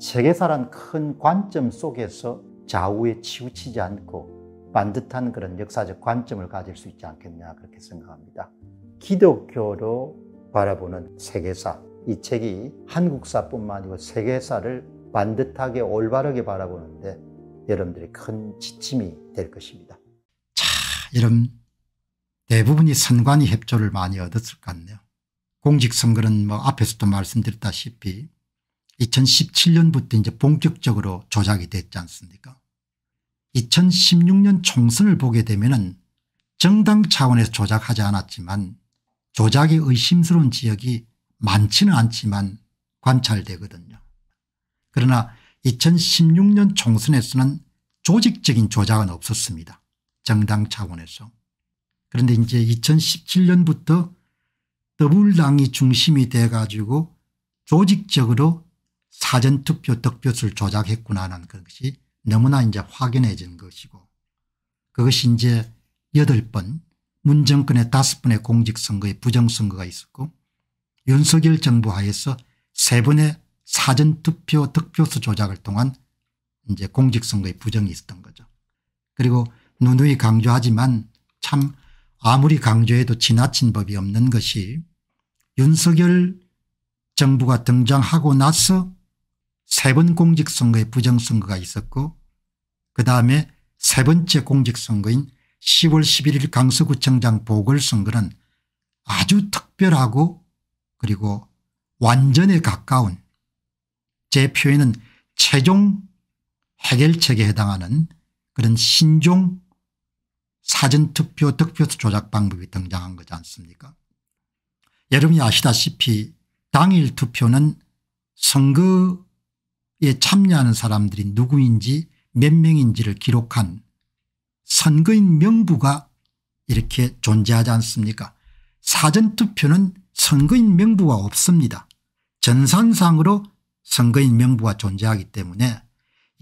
세계사란 큰 관점 속에서 좌우에 치우치지 않고 반듯한 그런 역사적 관점을 가질 수 있지 않겠냐 그렇게 생각합니다. 기독교로 바라보는 세계사 이 책이 한국사뿐만 아니고 세계사를 반듯하게 올바르게 바라보는데 여러분들이 큰 지침이 될 것입니다. 자, 여러 대부분이 선관위 협조를 많이 얻었을 것 같네요. 공직선거는 뭐 앞에서도 말씀드렸다시피 2017년부터 이제 본격적으로 조작이 됐지 않습니까 2016년 총선을 보게 되면 은 정당 차원에서 조작하지 않았지만 조작이 의심스러운 지역이 많지는 않지만 관찰되거든요. 그러나 2016년 총선에서는 조직적인 조작은 없었습니다. 정당 차원에서. 그런데 이제 2017년부터 더불당이 중심이 돼 가지고 조직적으로 사전투표 득표수를 조작했구나 하는 것이 너무나 이제 확인해진 것이고 그것이 이제 8번 문정권의 5번의 공직선거에 부정선거가 있었고 윤석열 정부 하에서 3번의 사전투표 득표수 조작을 통한 이제 공직선거의 부정이 있었던 거죠. 그리고 누누이 강조하지만 참 아무리 강조해도 지나친 법이 없는 것이 윤석열 정부가 등장하고 나서 세번공직선거의 부정선거가 있었고 그다음에 세 번째 공직선거인 10월 11일 강서구청장 보궐선거는 아주 특별하고 그리고 완전에 가까운 제 표에는 최종 해결책에 해당하는 그런 신종 사전투표 득표수 조작 방법이 등장한 거지 않습니까 여러분이 아시다시피 당일 투표는 선거 참여하는 사람들이 누구인지 몇 명인지를 기록한 선거인 명부가 이렇게 존재하지 않습니까 사전투표는 선거인 명부가 없습니다. 전산상으로 선거인 명부가 존재하기 때문에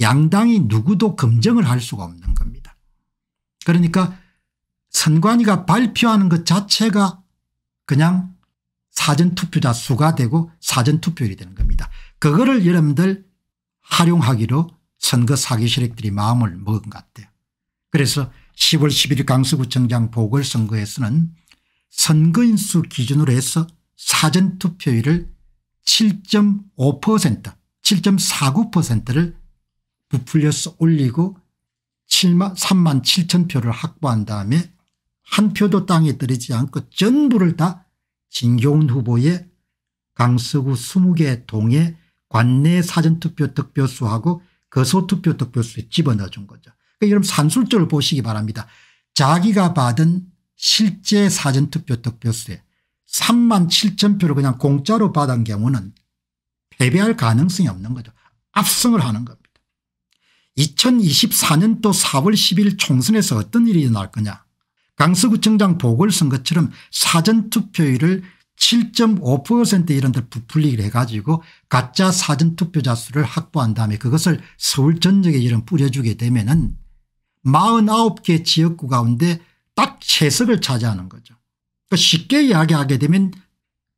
양당이 누구도 검증을 할 수가 없는 겁니다. 그러니까 선관위가 발표하는 것 자체가 그냥 사전투표자 수가 되고 사전투표율이 되는 겁니다. 그거를 여러분들 활용하기로 선거 사기 세력들이 마음을 먹은 것 같아요. 그래서 10월 11일 강서구청장 보궐선거에서는 선거인수 기준으로 해서 사전투표율을 7.5% 7.49%를 부풀려서 올리고 7만 3만 7천 표를 확보한 다음에 한 표도 땅에 떨어지지 않고 전부를 다 진교훈 후보의 강서구 20개 동의 관내 사전투표 득표수하고 거소투표 득표수에 집어넣어 준 거죠. 그러니까 여러분 산술조을 보시기 바랍니다. 자기가 받은 실제 사전투표 득표수에 3만 7천 표를 그냥 공짜로 받은 경우는 패배할 가능성이 없는 거죠. 압승을 하는 겁니다. 2024년도 4월 10일 총선에서 어떤 일이 일어날 거냐. 강서구청장 보궐선거처럼 사전투표율을 7.5% 이런 데를부풀리기를 해가지고 가짜 사전투표자 수를 확보한 다음에 그것을 서울 전역에 이런 뿌려주게 되면 은 49개 지역구 가운데 딱 채석을 차지하는 거죠. 그러니까 쉽게 이야기하게 되면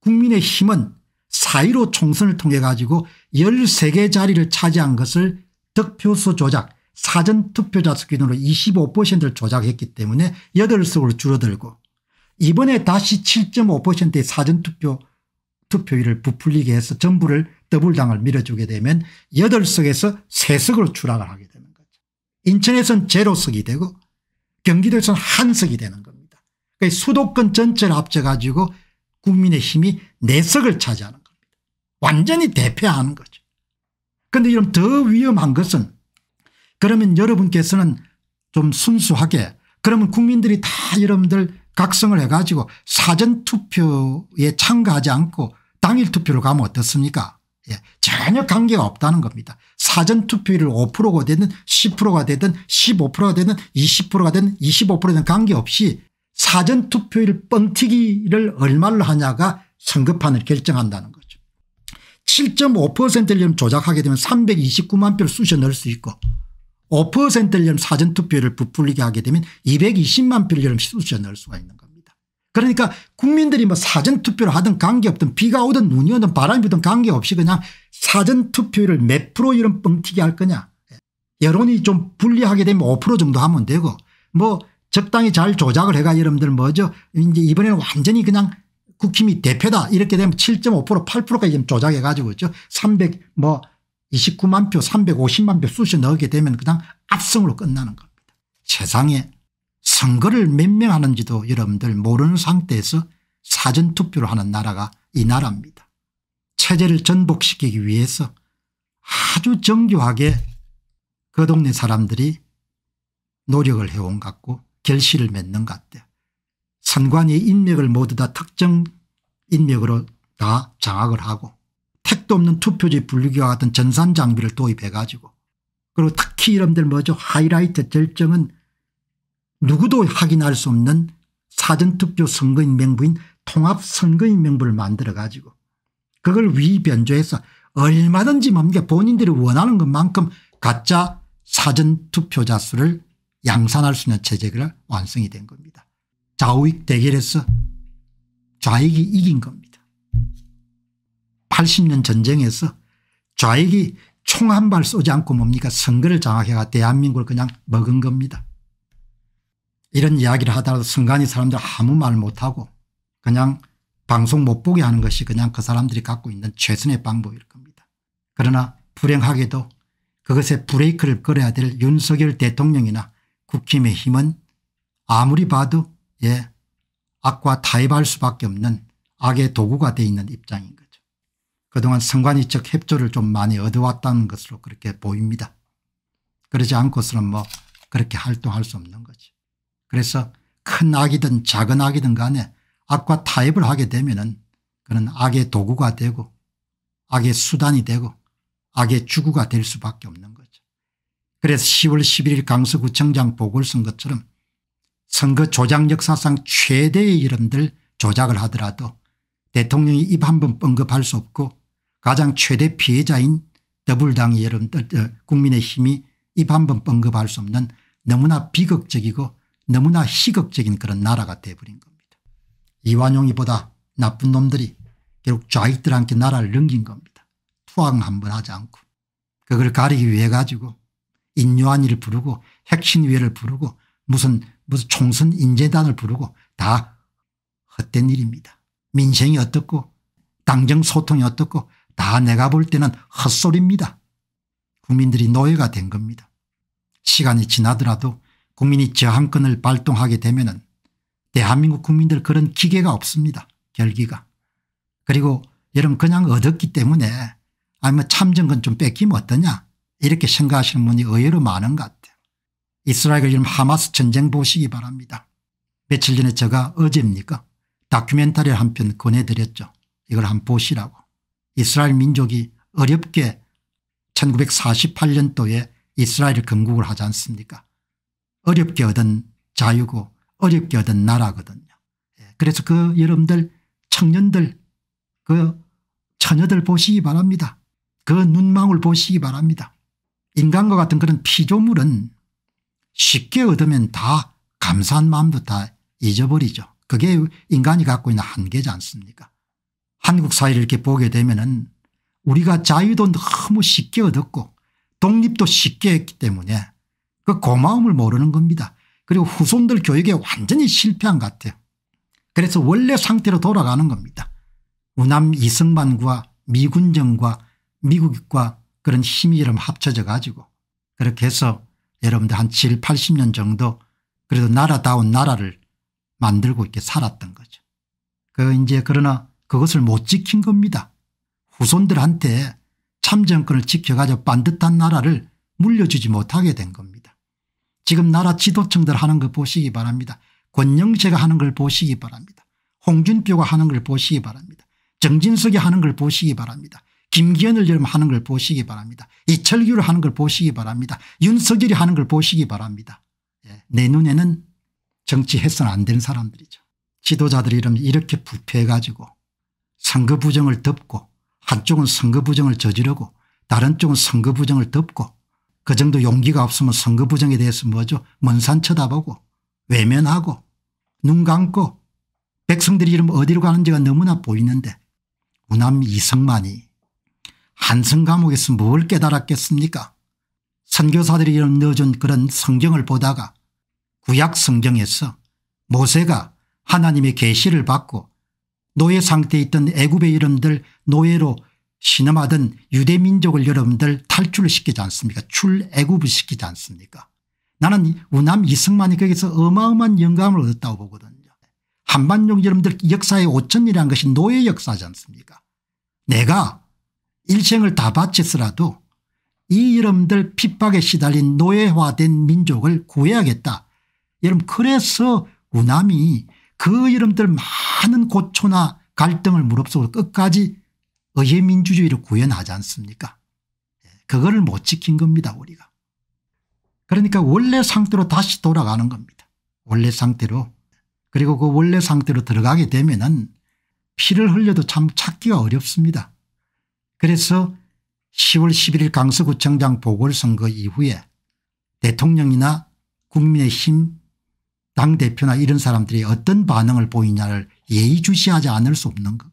국민의힘은 4.15 총선을 통해 가지고 13개 자리를 차지한 것을 득표수 조작 사전투표자 수 기준으로 25%를 조작했기 때문에 8석으로 줄어들고 이번에 다시 7.5%의 사전투표 투표율을 부풀리게 해서 전부를더블당을 밀어주게 되면 8석에서 3석으로 추락을 하게 되는 거죠. 인천에서는 제로석이 되고 경기도에서는 한석이 되는 겁니다. 그러니까 수도권 전체를 합쳐가지고 국민의 힘이 4석을 차지하는 겁니다. 완전히 대패하는 거죠. 그런데 이런 더 위험한 것은 그러면 여러분께서는 좀 순수하게 그러면 국민들이 다 여러분들 각성을 해가지고 사전투표에 참가하지 않고 당일 투표를 가면 어떻습니까 예, 전혀 관계가 없다는 겁니다. 사전투표율 5%가 되든 10%가 되든 15%가 되든 20%가 되든 25%든 관계없이 사전투표율 뻥튀기를 얼마로 하냐가 선거판을 결정한다는 거죠. 7.5%를 조작하게 되면 329만 표를 쑤셔 넣을 수 있고 5%를 사전투표를 부풀리게 하게 되면 220만 표를 쑤셔 넣을 수가 있는 겁니다. 그러니까 국민들이 뭐 사전투표를 하든 관계없든 비가 오든 눈이 오든 바람이 불든 관계없이 그냥 사전투표를 몇 프로 이런 뻥튀기 할 거냐. 여론이 좀 불리하게 되면 5% 정도 하면 되고 뭐 적당히 잘 조작을 해가 여러분들 뭐죠 이제 이번에는 완전히 그냥 국힘이 대표다 이렇게 되면 7.5% 8%까지 조작해 가지고 있죠. 그렇죠? 300뭐 29만 표 350만 표 쑤셔 넣게 되면 그냥 압승으로 끝나는 겁니다. 세상에 선거를 몇 명 하는지도 여러분들 모르는 상태에서 사전투표를 하는 나라가 이 나라입니다. 체제를 전복시키기 위해서 아주 정교하게 그 동네 사람들이 노력을 해온 것 같고 결실을 맺는 것 같아요. 선관위 인맥을 모두 다 특정 인맥으로 다 장악을 하고 택도 없는 투표지 분류기와 같은 전산 장비를 도입해 가지고 그리고 특히 이름들 뭐죠 하이라이트 절정은 누구도 확인할 수 없는 사전투표 선거인 명부인 통합선거인 명부를 만들어 가지고 그걸 위변조해서 얼마든지 뭡니까 본인들이 원하는 것만큼 가짜 사전투표자 수를 양산할 수 있는 체제가 완성이 된 겁니다. 좌우익 대결에서 좌익이 이긴 겁니다. 80년 전쟁에서 좌익이 총 한 발 쏘지 않고 뭡니까 선거를 장악해가 대한민국을 그냥 먹은 겁니다. 이런 이야기를 하더라도 순간이 사람들 아무 말 못하고 그냥 방송 못 보게 하는 것이 그냥 그 사람들이 갖고 있는 최선의 방법일 겁니다. 그러나 불행하게도 그것에 브레이크를 걸어야 될 윤석열 대통령이나 국힘의힘은 아무리 봐도 예 악과 타협할 수밖에 없는 악의 도구가 되어 있는 입장인 거죠. 그동안 선관위적 협조를 좀 많이 얻어왔다는 것으로 그렇게 보입니다. 그러지 않고서는 뭐 그렇게 활동할 수 없는 거지. 그래서 큰 악이든 작은 악이든 간에 악과 타협을 하게 되면은 그는 악의 도구가 되고 악의 수단이 되고 악의 주구가 될 수밖에 없는 거죠. 그래서 10월 11일 강서구청장 보궐선거처럼 선거 조작 역사상 최대의 이름들 조작을 하더라도 대통령이 입 한번 뻥긋할 수 없고 가장 최대 피해자인 더불당 여러분 들 어, 국민의힘이 입 한번 뻥긋할 수 없는 너무나 비극적이고 너무나 희극적인 그런 나라가 돼버린 겁니다. 이완용이 보다 나쁜 놈들이 결국 좌익들한테 나라를 넘긴 겁니다. 투항 한 번 하지 않고 그걸 가리기 위해 가지고 인요한이를 부르고 핵심위회를 부르고 무슨 무슨 총선 인재단을 부르고 다 헛된 일입니다. 민생이 어떻고 당정 소통이 어떻고 다 내가 볼 때는 헛소리입니다. 국민들이 노예가 된 겁니다. 시간이 지나더라도 국민이 저항권을 발동하게 되면 은 대한민국 국민들 그런 기계가 없습니다. 결기가. 그리고 여러분 그냥 얻었기 때문에 아니면 참정권 좀 뺏기면 어떠냐 이렇게 생각하시는 분이 의외로 많은 것 같아요. 이스라엘과 지금 하마스 전쟁 보시기 바랍니다. 며칠 전에 제가 어제입니까 다큐멘터리를 한편 권해드렸죠. 이걸 한번 보시라고. 이스라엘 민족이 어렵게 1948년도에 이스라엘 을 건국을 하지 않습니까 어렵게 얻은 자유고 어렵게 얻은 나라거든요. 예, 그래서 그 여러분들 청년들 그 처녀들 보시기 바랍니다. 그 눈망울 보시기 바랍니다. 인간과 같은 그런 피조물은 쉽게 얻으면 다 감사한 마음도 다 잊어버리죠. 그게 인간이 갖고 있는 한계지 않습니까 한국 사회를 이렇게 보게 되면은 우리가 자유도 너무 쉽게 얻었고 독립도 쉽게 했기 때문에 그 고마움을 모르는 겁니다. 그리고 후손들 교육에 완전히 실패한 것 같아요. 그래서 원래 상태로 돌아가는 겁니다. 우남 이승만과 미군정과 미국과 그런 힘이 이름 합쳐져 가지고 그렇게 해서 여러분들 한 7, 80년 정도 그래도 나라다운 나라를 만들고 이렇게 살았던 거죠. 그 이제 그러나 그것을 못 지킨 겁니다. 후손들한테 참정권을 지켜가져 반듯한 나라를 물려주지 못하게 된 겁니다. 지금 나라 지도층들 하는 거 보시기 바랍니다. 권영세가 하는 걸 보시기 바랍니다. 홍준표가 하는 걸 보시기 바랍니다. 정진석이 하는 걸 보시기 바랍니다. 김기현을 여러분 하는 걸 보시기 바랍니다. 이철규를 하는 걸 보시기 바랍니다. 윤석열이 하는 걸 보시기 바랍니다. 예. 내 눈에는 정치해서는 안 되는 사람들이죠. 지도자들이 이렇게 부패해가지고 선거 부정을 덮고 한쪽은 선거 부정을 저지르고 다른 쪽은 선거 부정을 덮고 그 정도 용기가 없으면 선거 부정에 대해서 뭐죠 먼산 쳐다보고 외면하고 눈 감고 백성들이 이름 어디로 가는지가 너무나 보이는데 우남 이성만이 한성 감옥에서 뭘 깨달았겠습니까 선교사들이 이런 넣어준 그런 성경을 보다가 구약 성경에서 모세가 하나님의 계시를 받고 노예 상태에 있던 애굽의 이름들 노예로 신음하던 유대민족을 여러분들 탈출시키지 않습니까 출애굽을 시키지 않습니까 나는 우남 이승만이 거기서 어마어마한 영감을 얻었다고 보거든요. 한반도 여러분들 역사의 오천이라는 것이 노예 역사지 않습니까 내가 일생을 다 바쳤으라도 이 여러분들 핍박에 시달린 노예화된 민족을 구해야겠다. 여러분 그래서 우남이 그 이름들 많은 고초나 갈등을 무릅쓰고 끝까지 의회민주주의를 구현하지 않습니까 예, 그거를 못 지킨 겁니다 우리가. 그러니까 원래 상태로 다시 돌아가는 겁니다. 원래 상태로. 그리고 그 원래 상태로 들어가게 되면 은 피를 흘려도 참 찾기가 어렵습니다. 그래서 10월 11일 강서구청장 보궐선거 이후에 대통령이나 국민의힘 당대표나 이런 사람들이 어떤 반응을 보이냐를 예의주시하지 않을 수 없는 거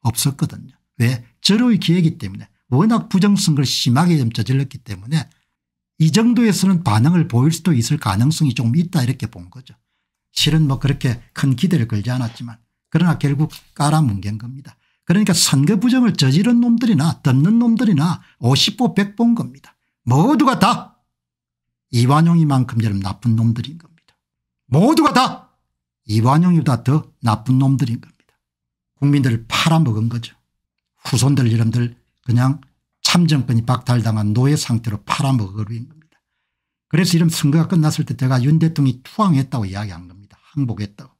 없었거든요. 왜? 절호의 기회이기 때문에 워낙 부정선거를 심하게 좀 저질렀기 때문에 이 정도에서는 반응을 보일 수도 있을 가능성이 조금 있다 이렇게 본 거죠. 실은 뭐 그렇게 큰 기대를 걸지 않았지만 그러나 결국 깔아뭉갠 겁니다. 그러니까 선거 부정을 저지른 놈들이나 덮는 놈들이나 50보 100본 겁니다. 모두가 다 이완용이만큼처럼 나쁜 놈들인 겁니다. 모두가 다 이완용이보다 더 나쁜 놈들인 겁니다. 국민들을 팔아먹은 거죠. 후손들 이름들 그냥 참정권이 박탈당한 노예 상태로 팔아먹어버린 겁니다. 그래서 이런 선거가 끝났을 때 제가 윤 대통령이 투항했다고 이야기한 겁니다. 항복했다고.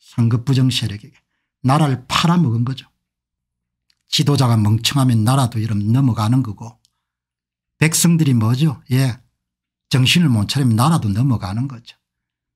상급 부정 세력에게 나라를 팔아먹은 거죠. 지도자가 멍청하면 나라도 이름 넘어가는 거고 백성들이 뭐죠? 예. 정신을 못 차리면 나라도 넘어가는 거죠.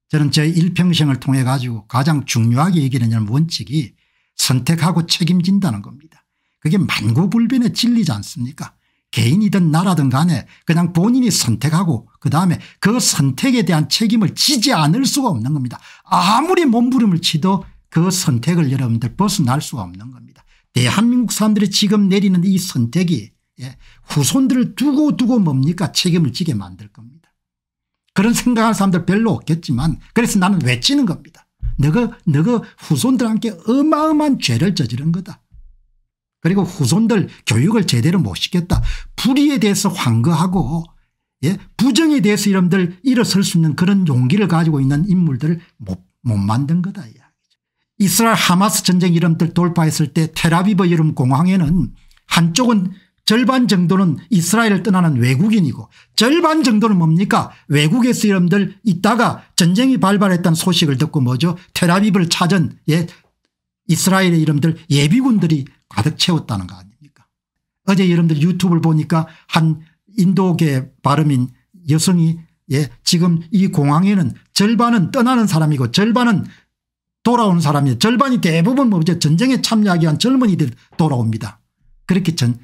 저는 제 일평생을 통해 가지고 가장 중요하게 얘기하는 원칙이 선택하고 책임진다는 겁니다. 그게 만고불변의 진리지 않습니까 개인이든 나라든 간에 그냥 본인이 선택하고 그다음에 그 선택에 대한 책임을 지지 않을 수가 없는 겁니다. 아무리 몸부림을 치도 그 선택을 여러분들 벗어날 수가 없는 겁니다. 대한민국 사람들이 지금 내리는 이 선택이 예, 후손들을 두고 두고 뭡니까 책임을 지게 만들 겁니다. 그런 생각하는 사람들 별로 없겠지만 그래서 나는 외치는 겁니다. 너가 너가 후손들한테 어마어마한 죄를 저지른 거다. 그리고 후손들 교육을 제대로 못 시켰다. 불의에 대해서 환거하고 예? 부정에 대해서 이름들 일어설 수 있는 그런 용기를 가지고 있는 인물들을 못, 못 만든 거다 이스라엘 하마스 전쟁 이름들 돌파했을 때 테라비브 이름 공항에는 한쪽은 절반 정도는 이스라엘을 떠나는 외국인이고 절반 정도는 뭡니까 외국에서이름들 있다가 전쟁이 발발했다는 소식을 듣고 뭐죠 테라비브를 찾은 예 이스라엘의 이름들 예비군들이 가득 채웠다는 거 아닙니까 어제 여러분들 유튜브를 보니까 한 인도계 발음인 여성이 예 지금 이 공항에는 절반은 떠나는 사람이고 절반은 돌아오는 사람이 에요 절반이 대부분 뭐죠 전쟁에 참여하기 위한 젊은이들 돌아옵니다. 그렇게 전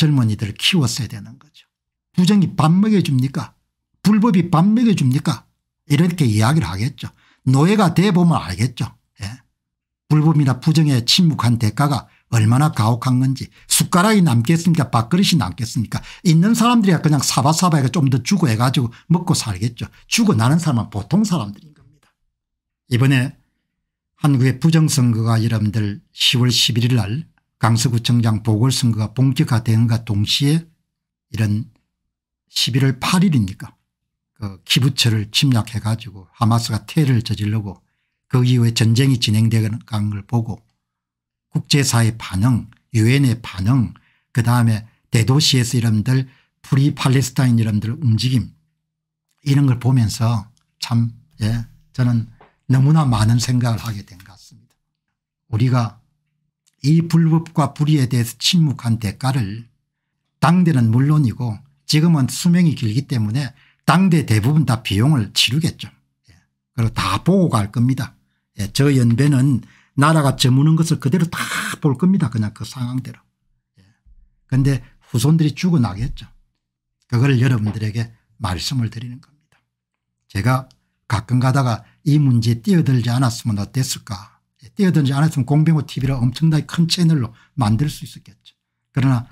젊은이들을 키웠어야 되는 거죠. 부정이 밥 먹여줍니까 불법이 밥 먹여줍니까 이렇게 이야기를 하겠죠. 노예가 돼보면 알겠죠. 예. 불법이나 부정에 침묵한 대가가 얼마나 가혹한 건지 숟가락이 남겠습니까 밥그릇이 남겠습니까 있는 사람들이 그냥 사바사바하게 좀더 주고 해가지고 먹고 살겠죠. 주고 나는 사람은 보통 사람들인 겁니다. 이번에 한국의 부정선거가 여러분들 10월 11일 날 강서구청장 보궐선거가 본격화 되는가 동시에 이런 11월 8일입니까그 기부처를 침략해 가지고 하마스가 테러를 저지르고 그 이후에 전쟁이 진행되는 걸 보고 국제사회 반응 유엔의 반응 그다음에 대도시에서 이름들 프리 팔레스타인 이름들 움직임 이런 걸 보면서 참 예, 저는 너무나 많은 생각을 하게 된 것 같습니다. 우리가 이 불법과 불의에 대해서 침묵한 대가를 당대는 물론이고 지금은 수명이 길기 때문에 당대 대부분 다 비용을 치르겠죠. 예. 그리고 다 보고 갈 겁니다. 예, 저 연배는 나라가 저무는 것을 그대로 다 볼 겁니다. 그냥 그 상황대로. 그런데 예. 후손들이 죽어나겠죠. 그걸 여러분들에게 말씀을 드리는 겁니다. 제가 가끔 가다가 이 문제에 뛰어들지 않았으면 어땠을까 뛰어든지 안 했으면 공병호 TV를 엄청나게 큰 채널로 만들 수 있었겠죠. 그러나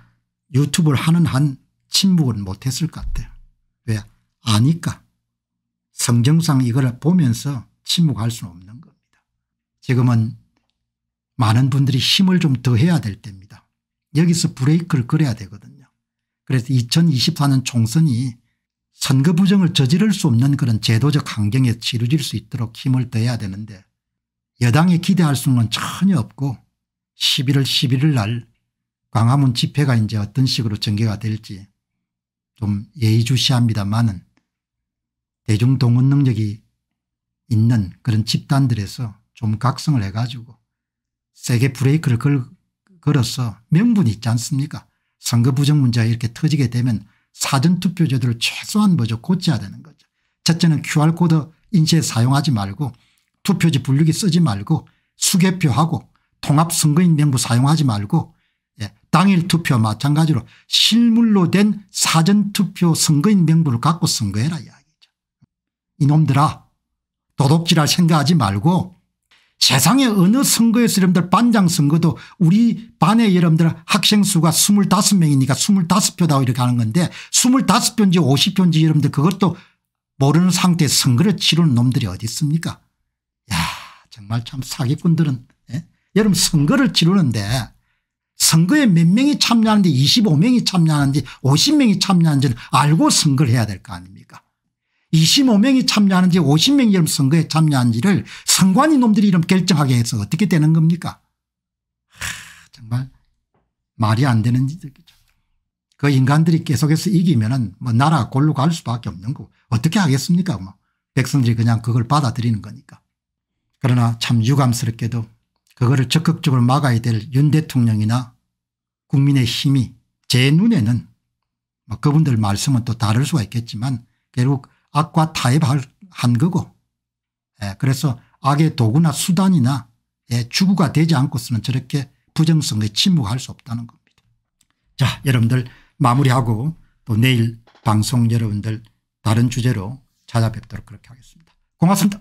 유튜브를 하는 한 침묵은 못했을 것 같아요. 왜? 아니까. 성정상 이걸 보면서 침묵할 수는 없는 겁니다. 지금은 많은 분들이 힘을 좀 더 해야 될 때입니다. 여기서 브레이크를 걸려야 되거든요. 그래서 2024년 총선이 선거 부정을 저지를 수 없는 그런 제도적 환경에 치루질 수 있도록 힘을 더해야 되는데 여당이 기대할 수는 전혀 없고 11월 11일 날 광화문 집회가 이제 어떤 식으로 전개가 될지 좀 예의주시합니다만은 대중 동원 능력이 있는 그런 집단들에서 좀 각성을 해가지고 세게 브레이크를 걸, 걸어서 명분이 있지 않습니까 선거 부정 문제가 이렇게 터지게 되면 사전투표제도를 최소한 먼저 고쳐야 되는 거죠. 첫째는 QR코드 인쇄 사용하지 말고 투표지 분류기 쓰지 말고 수개표하고 통합선거인 명부 사용하지 말고 예, 당일 투표 마찬가지로 실물로 된 사전투표 선거인 명부를 갖고 선거해라 이야기죠. 이놈들아 도둑질할 생각하지 말고 세상에 어느 선거에서 여러분들 반장 선거도 우리 반에 여러분들 학생 수가 25명이니까 25표다 이렇게 하는 건데 25표인지 50표인지 여러분들 그것도 모르는 상태에 선거를 치르는 놈들이 어디 있습니까 정말 참 사기꾼들은 예? 여러분 선거를 치르는데 선거에 몇 명이 참여하는지 25명이 참여하는지 50명이 참여하는지를 알고 선거를 해야 될 거 아닙니까 25명이 참여하는지 50명이 이런 선거에 참여하는지를 선관위 놈들이 이런 결정하게 해서 어떻게 되는 겁니까 하, 정말 말이 안 되는 짓이죠. 그 인간들이 계속해서 이기면은 뭐 나라 가 골로 갈 수밖에 없는 거 어떻게 하겠습니까? 뭐 백성들이 그냥 그걸 받아들이는 거니까. 그러나 참 유감스럽게도 그거를 적극적으로 막아야 될 윤 대통령이나 국민의 힘이 제 눈에는 그분들 말씀은 또 다를 수가 있겠지만 결국 악과 타협한 거고 예, 그래서 악의 도구나 수단이나 예, 주구가 되지 않고서는 저렇게 부정성에 침묵할 수 없다는 겁니다. 자 여러분들 마무리하고 또 내일 방송 여러분들 다른 주제로 찾아뵙도록 그렇게 하겠습니다. 고맙습니다.